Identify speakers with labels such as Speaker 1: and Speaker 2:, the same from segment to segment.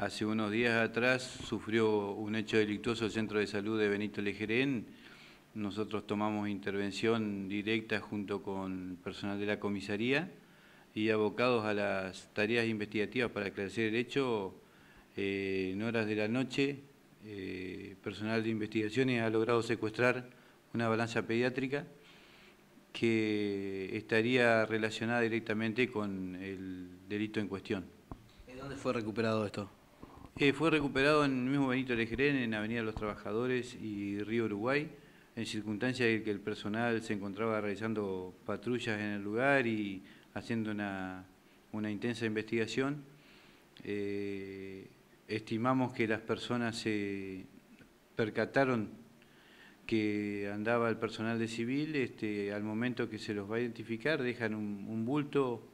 Speaker 1: hace unos días atrás sufrió un hecho delictuoso el Centro de Salud de Benito Lejeren. Nosotros tomamos intervención directa junto con personal de la comisaría y abocados a las tareas investigativas para aclarar el hecho, eh, en horas de la noche, eh, personal de investigaciones ha logrado secuestrar una balanza pediátrica que estaría relacionada directamente con el delito en cuestión. ¿De dónde fue recuperado esto? Eh, fue recuperado en el mismo Benito Lejerén, en Avenida Los Trabajadores y Río Uruguay, en circunstancias en que el personal se encontraba realizando patrullas en el lugar y haciendo una, intensa investigación. Eh, estimamos que las personas se percataron que andaba el personal de civil, este, al momento que se los va a identificar dejan un bulto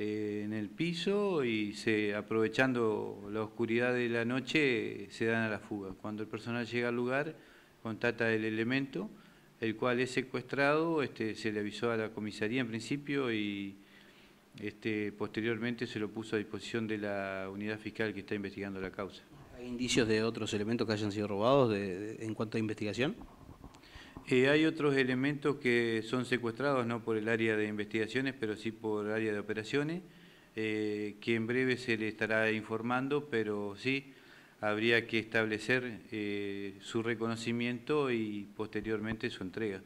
Speaker 1: eh, en el piso y se, aprovechando la oscuridad de la noche se dan a la fuga. Cuando el personal llega al lugar, contata el elemento, el cual es secuestrado, este, se le avisó a la comisaría en principio y este, posteriormente se lo puso a disposición de la unidad fiscal que está investigando la causa. ¿Hay indicios de otros elementos que hayan sido robados en cuanto a investigación? Eh, hay otros elementos que son secuestrados, no por el área de investigaciones, pero sí por el área de operaciones, eh, que en breve se le estará informando, pero sí habría que establecer eh, su reconocimiento y posteriormente su entrega.